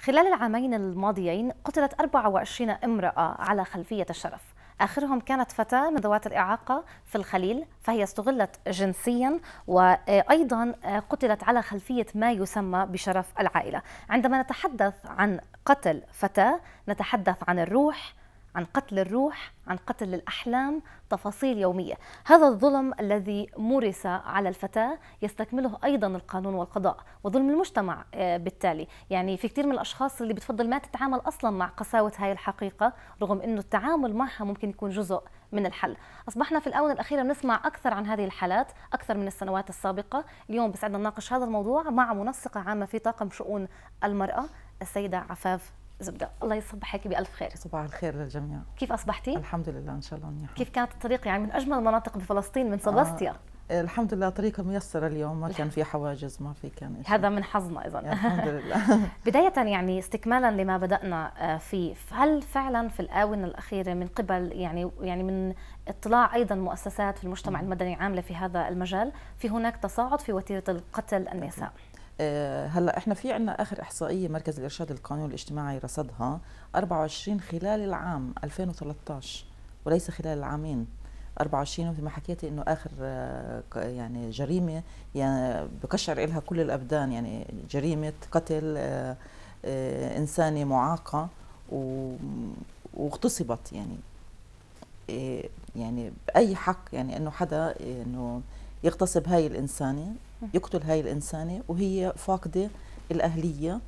خلال العامين الماضيين قتلت 24 امرأة على خلفية الشرف آخرهم كانت فتاة من ذوات الإعاقة في الخليل فهي استغلت جنسيا وأيضا آه، قتلت على خلفية ما يسمى بشرف العائلة عندما نتحدث عن قتل فتاة نتحدث عن الروح عن قتل الروح عن قتل الأحلام تفاصيل يومية هذا الظلم الذي مورس على الفتاة يستكمله أيضا القانون والقضاء وظلم المجتمع آه، بالتالي يعني في كثير من الأشخاص اللي بتفضل ما تتعامل أصلا مع قساوة هاي الحقيقة رغم أنه التعامل معها ممكن يكون جزء من الحل أصبحنا في الآونة الأخيرة بنسمع أكثر عن هذه الحالات أكثر من السنوات السابقة اليوم بسعدنا نناقش هذا الموضوع مع منسقة عامة في طاقم شؤون المرأة السيدة عفاف زبده الله يصبحك بالف خير صباح الخير للجميع كيف اصبحتي الحمد لله ان شاء الله منيحه كيف كانت الطريق يعني من اجمل المناطق بفلسطين من سباستيا آه الحمد لله طريقة ميسرة اليوم ما كان في حواجز ما في كان إشي. هذا من حظنا إذا الحمد لله بداية يعني استكمالا لما بدأنا آه، فيه هل فعلا في الآونة الأخيرة من قبل يعني يعني من اطلاع أيضا مؤسسات في المجتمع المدني عاملة في هذا المجال في هناك تصاعد في وتيرة القتل النساء آه، هلا احنا في عندنا اخر احصائيه مركز الارشاد القانوني الاجتماعي رصدها 24 خلال العام 2013 وليس خلال العامين 24 مثل ما حكيتي انه اخر آه، يعني جريمه يعني بقشعر لها كل الابدان يعني جريمه قتل آه، انسانه معاقه واغتصبت يعني يعني باي حق يعني انه حدا انه يغتصب هاي الانسانه يقتل هاي الإنسانة وهي فاقدة الأهلية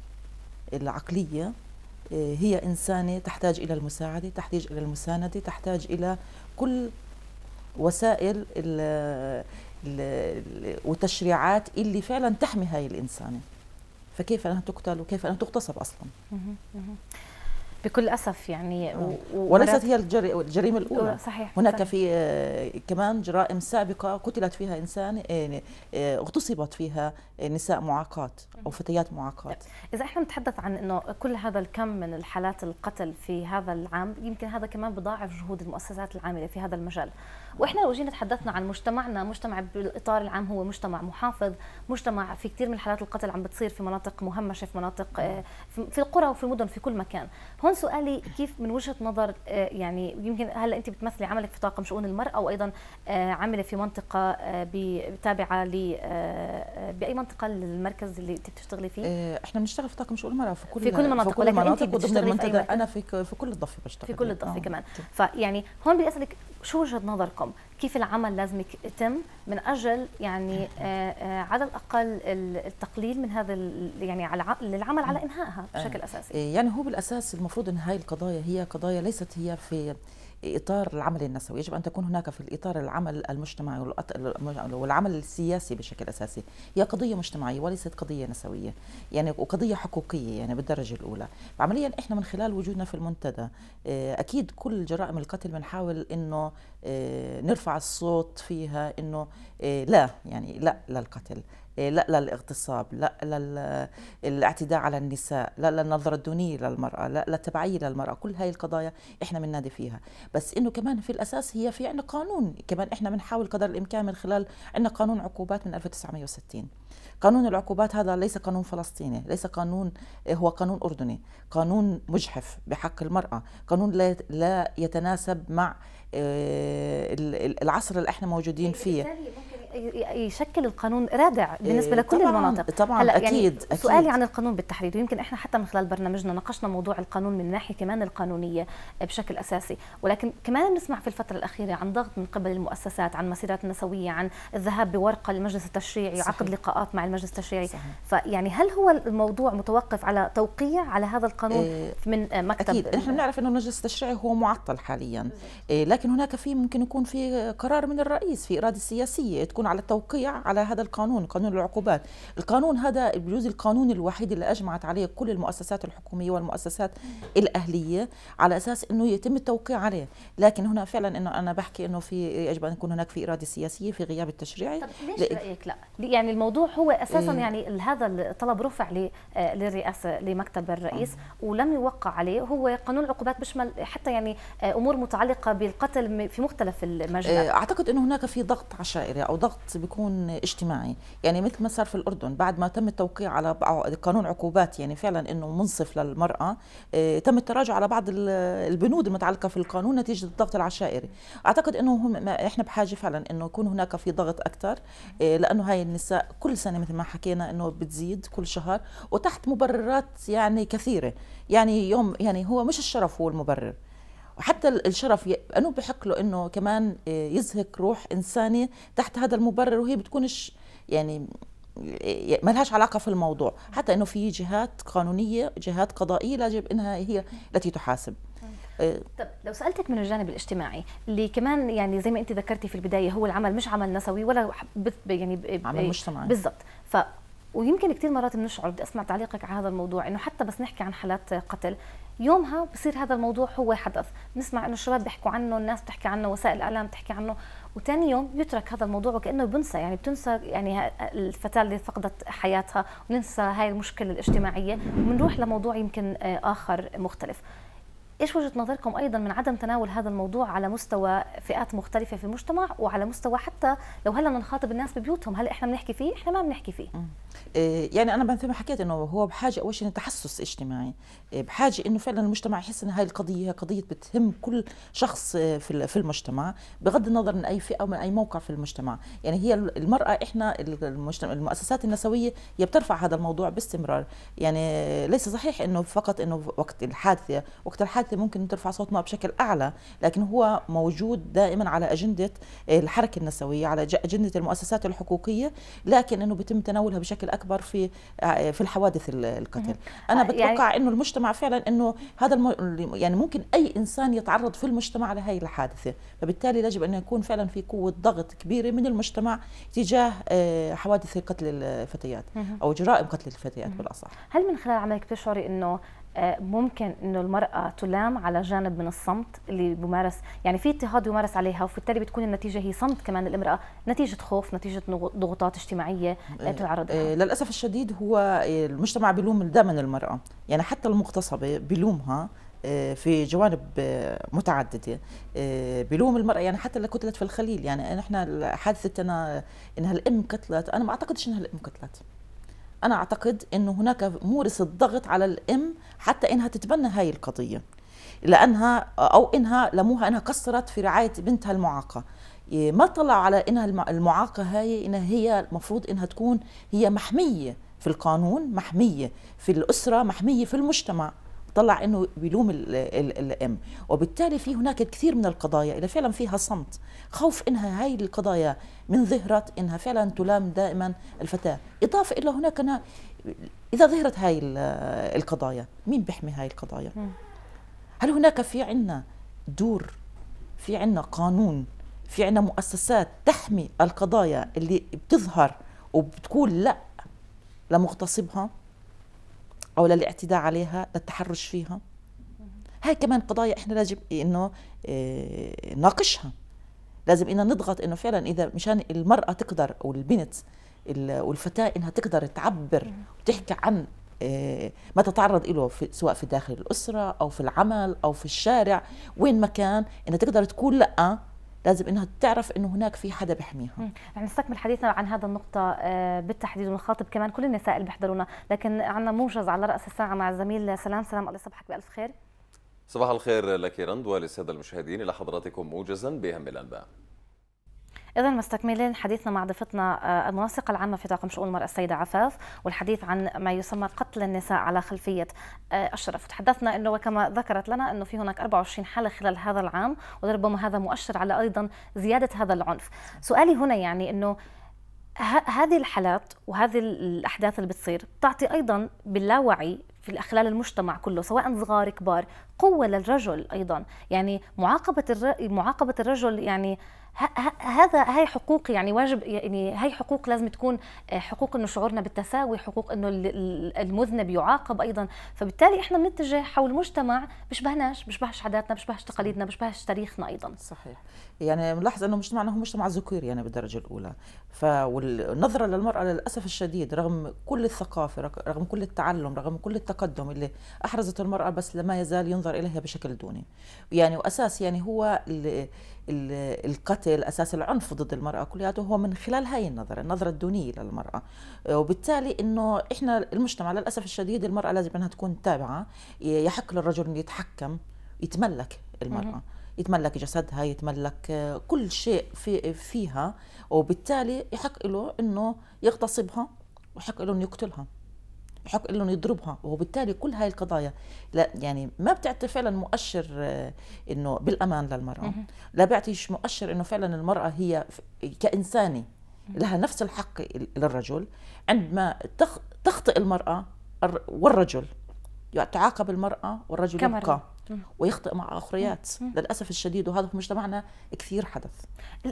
العقلية آه، هي إنسانة تحتاج إلى المساعدة تحتاج إلى المساندة تحتاج إلى كل وسائل ال ال والتشريعات اللي فعلا تحمي هاي الإنسانة فكيف أنها تقتل وكيف أنها تغتصب أصلا بكل اسف يعني آه. وليست هي الجريمه الاولى صحيح هناك صحيح. في آه، كمان جرائم سابقه قتلت فيها انسان آه، اغتصبت فيها نساء معاقات او فتيات معاقات اذا احنا نتحدث عن انه كل هذا الكم من الحالات القتل في هذا العام يمكن هذا كمان بضاعف جهود المؤسسات العامله في هذا المجال واحنا لو جينا تحدثنا عن مجتمعنا مجتمع بالاطار العام هو مجتمع محافظ مجتمع في كثير من حالات القتل عم بتصير في مناطق مهمشه في مناطق في القرى وفي المدن في كل مكان هون كمان سؤالي كيف من وجهه نظر آه، يعني يمكن هلا انت بتمثلي عملك في طاقم شؤون المراه وايضا آه، عامله في منطقه آه، تابعه ل باي منطقه المركز اللي انت بتشتغلي فيه؟ احنا بنشتغل في طاقم شؤون المراه في كل في كل المناطق ولكن انت بتشتغلي في المنطقه انا في في كل الضفه بشتغل في كل الضفه كمان فيعني هون بدي اسالك شو وجهه نظركم كيف العمل لازم يتم من اجل يعني آه، آه، على الاقل التقليل من هذا يعني على للعمل على انهائها بشكل آه. اساسي يعني هو بالاساس المفروض ان هاي القضايا هي قضايا ليست هي في اطار العمل النسوي يجب ان تكون هناك في الاطار العمل المجتمعي والعمل السياسي بشكل اساسي هي قضيه مجتمعيه وليست قضيه نسويه يعني وقضيه حقوقيه يعني بالدرجه الاولى عمليا احنا من خلال وجودنا في المنتدى آه، اكيد كل جرائم القتل بنحاول انه آه، نرفع الصوت فيها انه آه، لا يعني لا للقتل إيه، لا للاغتصاب لا للاعتداء على النساء لا للنظرة الدونية للمرأة لا للتبعية للمرأة كل هاي القضايا إحنا بننادي فيها بس إنه كمان في الأساس هي في عنا قانون كمان إحنا بنحاول قدر الإمكان من خلال عنا قانون عقوبات من 1960 قانون العقوبات هذا ليس قانون فلسطيني ليس قانون إيه، هو قانون أردني قانون مجحف بحق المرأة قانون لا, لا يتناسب مع إيه، العصر اللي احنا موجودين فيه يشكل القانون رادع إيه، بالنسبه لكل طبعاً المناطق طبعا هلا يعني أكيد, يعني أكيد سؤالي عن القانون بالتحديد ويمكن احنا حتى من خلال برنامجنا ناقشنا موضوع القانون من ناحيه كمان القانونيه بشكل اساسي ولكن كمان بنسمع في الفتره الاخيره عن ضغط من قبل المؤسسات عن مسيرات نسويه عن الذهاب بورقه للمجلس التشريعي صحيح. وعقد لقاءات مع المجلس التشريعي فيعني هل هو الموضوع متوقف على توقيع على هذا القانون إيه من مكتب اكيد نحن بنعرف انه المجلس التشريعي هو معطل حاليا إيه لكن هناك في ممكن يكون في قرار من الرئيس في اراده سياسيه تكون يكون على التوقيع على هذا القانون قانون العقوبات القانون هذا بجوز القانون الوحيد اللي أجمعت عليه كل المؤسسات الحكومية والمؤسسات الأهلية على أساس أنه يتم التوقيع عليه لكن هنا فعلا أنه أنا بحكي أنه في يجب أن يكون هناك في إرادة سياسية في غياب التشريعي طب ليش رأيك لا يعني الموضوع هو أساسا إيه. يعني هذا الطلب رفع للرئاسة لمكتب الرئيس ولم يوقع عليه هو قانون العقوبات بيشمل حتى يعني أمور متعلقة بالقتل في مختلف المجالات إيه، أعتقد أنه هناك في ضغط عشائري أو ضغط الضغط بيكون اجتماعي يعني مثل ما صار في الأردن بعد ما تم التوقيع على قانون عقوبات يعني فعلا أنه منصف للمرأة آه، تم التراجع على بعض البنود المتعلقة في القانون نتيجة الضغط العشائري أعتقد أنه هم إحنا بحاجة فعلا أنه يكون هناك في ضغط أكثر آه، لأنه هاي النساء كل سنة مثل ما حكينا أنه بتزيد كل شهر وتحت مبررات يعني كثيرة يعني يوم يعني هو مش الشرف هو المبرر حتى الشرف انه بحق له انه كمان آه، يزهق روح انسانه تحت هذا المبرر وهي بتكونش يعني ما لهاش علاقه في الموضوع حتى انه في جهات قانونيه جهات قضائيه لاجب انها هي التي تحاسب آه، طب لو سالتك من الجانب الاجتماعي اللي كمان يعني زي ما انت ذكرتي في البدايه هو العمل مش عمل نسوي ولا يعني عمل مجتمعي بالضبط ويمكن كثير مرات بنشعر بدي اسمع تعليقك على هذا الموضوع انه حتى بس نحكي عن حالات قتل يومها بصير هذا الموضوع هو حدث بنسمع انه الشباب بيحكوا عنه الناس بتحكي عنه وسائل الاعلام بتحكي عنه وثاني يوم يترك هذا الموضوع وكانه بنسى يعني بتنسى يعني الفتاه اللي فقدت حياتها وننسى هاي المشكله الاجتماعيه وبنروح لموضوع يمكن آه، اخر مختلف ايش وجهه نظركم ايضا من عدم تناول هذا الموضوع على مستوى فئات مختلفه في المجتمع وعلى مستوى حتى لو هلا نخاطب الناس ببيوتهم هل احنا بنحكي فيه احنا ما بنحكي فيه إيه، يعني انا مثل ما حكيت انه هو بحاجه اول شيء لتحسس اجتماعي إيه، بحاجه انه فعلا المجتمع يحس ان هاي القضيه قضيه بتهم كل شخص إيه، في في المجتمع بغض النظر من اي فئه ومن اي موقع في المجتمع يعني هي المراه احنا المجتمع المؤسسات النسويه هي بترفع هذا الموضوع باستمرار يعني ليس صحيح انه فقط انه وقت الحادثه وقت الحادثه الحركه ممكن ترفع صوتنا بشكل اعلى لكن هو موجود دائما على اجنده آه، الحركه النسويه على اجنده المؤسسات الحقوقيه لكن انه بيتم تناولها بشكل اكبر في آه، آه، في الحوادث القتل انا بتوقع يعني انه المجتمع فعلا انه هذا يعني ممكن اي انسان يتعرض في المجتمع لهي الحادثه فبالتالي يجب ان يكون فعلا في قوه ضغط كبيره من المجتمع تجاه حوادث قتل الفتيات او جرائم قتل الفتيات بالاصح هل من خلال عملك تشعري انه ممكن انه المراه تلام على جانب من الصمت اللي بمارس يعني في اضطهاد يمارس عليها وبالتالي بتكون النتيجه هي صمت كمان الامراه نتيجه خوف نتيجه ضغوطات اجتماعيه آه، آه، تعرض لها آه، للاسف الشديد هو المجتمع بلوم دائما المراه يعني حتى المغتصبه بلومها في جوانب متعدده بلوم المراه يعني حتى اللي قتلت في الخليل يعني نحن حادثه انا انها الام قتلت انا ما اعتقدش انها الام قتلت انا اعتقد انه هناك مورس الضغط على الام حتى انها تتبنى هاي القضيه لانها او انها لموها انها قصرت في رعايه بنتها المعاقه إيه، ما طلع على انها المعاقه هاي انها هي المفروض انها تكون هي محميه في القانون محميه في الاسره محميه في المجتمع طلع انه بيلوم الام وبالتالي في هناك كثير من القضايا اللي فعلا فيها صمت خوف انها هاي القضايا من ظهرت انها فعلا تلام دائما الفتاه اضافه الى هناك أنا إذا ظهرت هاي القضايا مين بيحمي هاي القضايا؟ هل هناك في عنا دور في عنا قانون في عنا مؤسسات تحمي القضايا اللي بتظهر وبتقول لا لمغتصبها أو للاعتداء عليها للتحرش فيها هاي كمان قضايا احنا لازم انه آه، نناقشها لازم إنه نضغط انه فعلا اذا مشان المراه تقدر او البنت والفتاه انها تقدر تعبر وتحكي عن آه، ما تتعرض له في سواء في داخل الاسره او في العمل او في الشارع وين ما كان انها تقدر تقول لا لازم انها تعرف انه هناك في حدا بحميها رح نستكمل حديثنا عن هذا النقطه آه، بالتحديد ونخاطب كمان كل النساء اللي بيحضرونا لكن عندنا موجز على راس الساعه مع الزميل سلام سلام الله يصبحك بالف خير صباح الخير لك رند وللساده المشاهدين الى حضراتكم موجزا باهم الانباء إذا مستكملين حديثنا مع ضيفتنا آه، المنسقة العامة في طاقم شؤون المرأة السيدة عفاف والحديث عن ما يسمى قتل النساء على خلفية الشرف آه، تحدثنا أنه وكما ذكرت لنا أنه في هناك 24 حالة خلال هذا العام وربما هذا مؤشر على أيضا زيادة هذا العنف سؤالي هنا يعني أنه هذه الحالات وهذه الأحداث اللي بتصير بتعطي أيضا باللاوعي في خلال المجتمع كله سواء صغار كبار قوة للرجل أيضا يعني معاقبة معاقبة الرجل يعني هذا هي حقوق يعني واجب يعني هي حقوق لازم تكون آه، حقوق انه شعورنا بالتساوي حقوق انه المذنب يعاقب ايضا فبالتالي احنا بنتجه حول مجتمع بيشبهناش بيشبهش عاداتنا بيشبهش تقاليدنا بيشبهش تاريخنا ايضا صحيح يعني بنلاحظ انه مجتمعنا هو مجتمع ذكوري يعني بالدرجه الاولى فالنظره للمراه للاسف الشديد رغم كل الثقافه رغم كل التعلم رغم كل التقدم اللي احرزت المراه بس لما يزال ينظر اليها بشكل دوني يعني واساس يعني هو القتل أساس العنف ضد المرأة كلياته هو من خلال هاي النظرة النظرة الدونية للمرأة آه، وبالتالي إنه إحنا المجتمع للأسف الشديد المرأة لازم أنها تكون تابعة يحق للرجل أن يتحكم يتملك المرأة يتملك جسدها يتملك آه، كل شيء في فيها وبالتالي يحق له انه يغتصبها ويحق له انه يقتلها بحق انه يضربها وبالتالي كل هاي القضايا لا يعني ما بتعطي فعلا مؤشر آه، انه بالامان للمراه لا بيعطيش مؤشر انه فعلا المراه هي كانسانه لها نفس الحق للرجل عندما تخطئ المراه والرجل تعاقب المرأة والرجل يبقى ويخطئ مع اخريات للاسف الشديد وهذا في مجتمعنا كثير حدث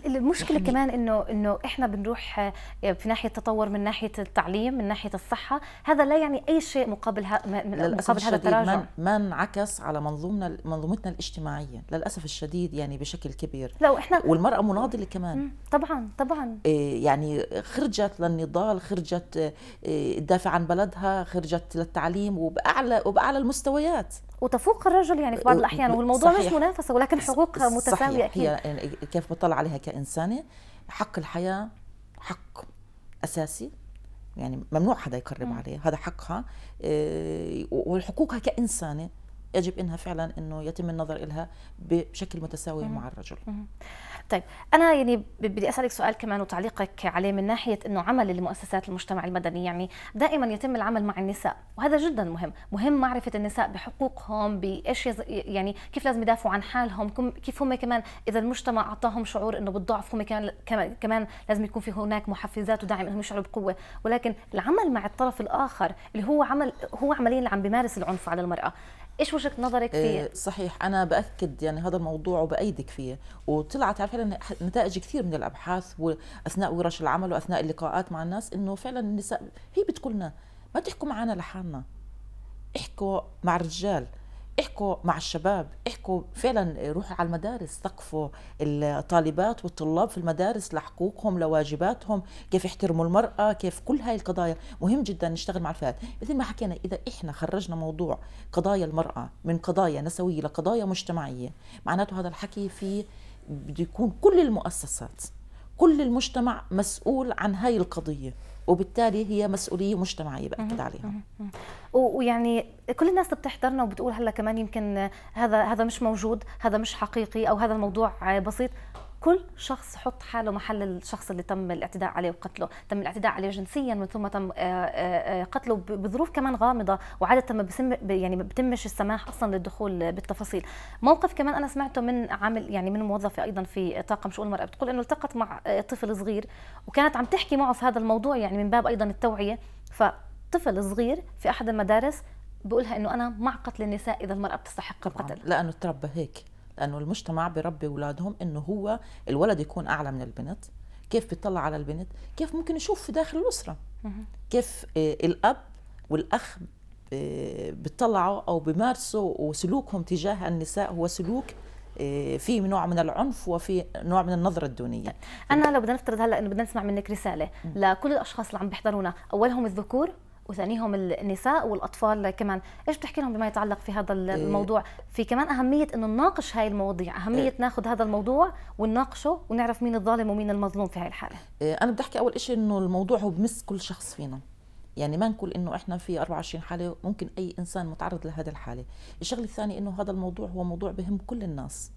المشكله يعني كمان انه انه احنا بنروح آه، في ناحيه تطور من ناحيه التعليم من ناحيه الصحه هذا لا يعني اي شيء مقابل ها للأسف مقابل هذا التراجع ما انعكس على منظومنا منظومتنا الاجتماعيه للاسف الشديد يعني بشكل كبير لو احنا والمراه مناضله كمان طبعا طبعا إيه، يعني خرجت للنضال خرجت إيه، تدافع عن بلدها خرجت للتعليم وباعلى وباعلى المستويات وتفوق الرجل يعني في بعض الاحيان والموضوع صحيح. مش منافسه ولكن حقوقها متساويه اكيد هي يعني كيف بطلع عليها كانسانه حق الحياه حق اساسي يعني ممنوع حدا يقرب عليها هذا حقها آه، والحقوقها كانسانه يجب انها فعلا انه يتم النظر لها بشكل متساوي مع الرجل طيب انا يعني بدي اسالك سؤال كمان وتعليقك عليه من ناحيه انه عمل المؤسسات المجتمع المدني يعني دائما يتم العمل مع النساء وهذا جدا مهم مهم معرفه النساء بحقوقهم بايش يعني كيف لازم يدافعوا عن حالهم كيف هم كمان اذا المجتمع اعطاهم شعور انه بالضعف هم كمان كمان لازم يكون في هناك محفزات ودعم انهم يشعروا بقوه ولكن العمل مع الطرف الاخر اللي هو عمل هو عمليا اللي عم بيمارس العنف على المراه ايش وجهه نظرك فيه؟ آه، صحيح انا باكد يعني هذا الموضوع وبايدك فيه وطلعت فعلا نتائج كثير من الابحاث واثناء ورش العمل واثناء اللقاءات مع الناس انه فعلا النساء هي بتقولنا لنا ما تحكوا معنا لحالنا احكوا مع الرجال احكوا مع الشباب احكوا فعلا روحوا على المدارس ثقفوا الطالبات والطلاب في المدارس لحقوقهم لواجباتهم كيف يحترموا المرأة كيف كل هاي القضايا مهم جدا نشتغل مع الفئات مثل ما حكينا إذا إحنا خرجنا موضوع قضايا المرأة من قضايا نسوية لقضايا مجتمعية معناته هذا الحكي في بده يكون كل المؤسسات كل المجتمع مسؤول عن هاي القضيه وبالتالي هي مسؤوليه مجتمعيه باكد عليها ويعني كل الناس بتحضرنا وبتقول هلا كمان يمكن هذا هذا مش موجود هذا مش حقيقي او هذا الموضوع بسيط كل شخص حط حاله محل الشخص اللي تم الاعتداء عليه وقتله تم الاعتداء عليه جنسيا من ثم تم آه، آه، آه، قتله بظروف كمان غامضه وعاده ما بسم يعني ما بتمش السماح اصلا للدخول بالتفاصيل موقف كمان انا سمعته من عامل يعني من موظفه ايضا في طاقم شؤون المراه بتقول انه التقت مع طفل صغير وكانت عم تحكي معه في هذا الموضوع يعني من باب ايضا التوعيه فطفل صغير في احد المدارس بقولها انه انا مع قتل النساء اذا المراه بتستحق القتل لانه تربى هيك لانه المجتمع بربي اولادهم انه هو الولد يكون اعلى من البنت كيف بيطلع على البنت كيف ممكن يشوف في داخل الاسره كيف آه، الاب والاخ آه، بيطلعوا او بمارسوا وسلوكهم تجاه النساء هو سلوك آه، في نوع من العنف وفي نوع من النظرة الدونية أنا لو بدنا نفترض هلأ أنه بدنا نسمع منك رسالة لكل الأشخاص اللي عم بيحضرونا أولهم الذكور وثانيهم النساء والاطفال كمان ايش بتحكي لهم بما يتعلق في هذا إيه. الموضوع في كمان اهميه انه نناقش هاي المواضيع اهميه إيه. ناخذ هذا الموضوع ونناقشه ونعرف مين الظالم ومين المظلوم في هاي الحاله إيه، انا بدي احكي اول شيء انه الموضوع هو بمس كل شخص فينا يعني ما نقول انه احنا في 24 حاله ممكن اي انسان متعرض لهذه الحاله الشغله الثانيه انه هذا الموضوع هو موضوع بهم كل الناس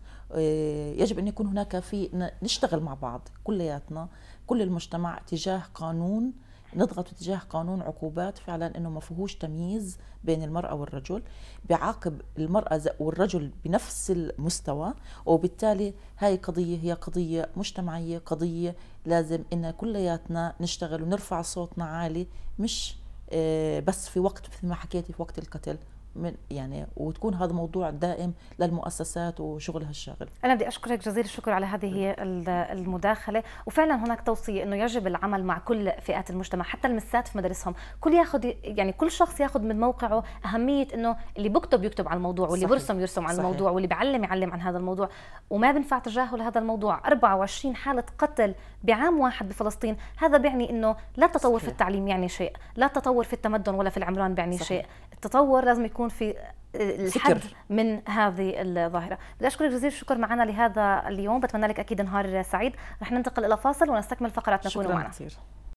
يجب ان يكون هناك في نشتغل مع بعض كلياتنا كل المجتمع تجاه قانون نضغط تجاه قانون عقوبات فعلا انه ما فيهوش تمييز بين المراه والرجل بيعاقب المراه والرجل بنفس المستوى وبالتالي هاي قضيه هي قضيه مجتمعيه قضيه لازم ان كلياتنا نشتغل ونرفع صوتنا عالي مش آه، بس في وقت مثل ما حكيتي في وقت القتل من يعني وتكون هذا موضوع دائم للمؤسسات وشغل هالشغل انا بدي اشكرك جزيل الشكر على هذه المداخله وفعلا هناك توصيه انه يجب العمل مع كل فئات المجتمع حتى المسات في مدارسهم كل ياخذ يعني كل شخص ياخذ من موقعه اهميه انه اللي بكتب يكتب عن الموضوع واللي بيرسم برسم يرسم على صحيح. الموضوع واللي بعلم يعلم عن هذا الموضوع وما بنفع تجاهل هذا الموضوع 24 حاله قتل بعام واحد بفلسطين هذا بيعني انه لا التطور صحيح. في التعليم يعني شيء لا التطور في التمدن ولا في العمران بيعني صحيح. شيء التطور لازم يكون يكون في الحد من هذه الظاهره بدي اشكرك جزيل الشكر معنا لهذا اليوم بتمنى لك اكيد نهار سعيد رح ننتقل الى فاصل ونستكمل فقرات نكون معنا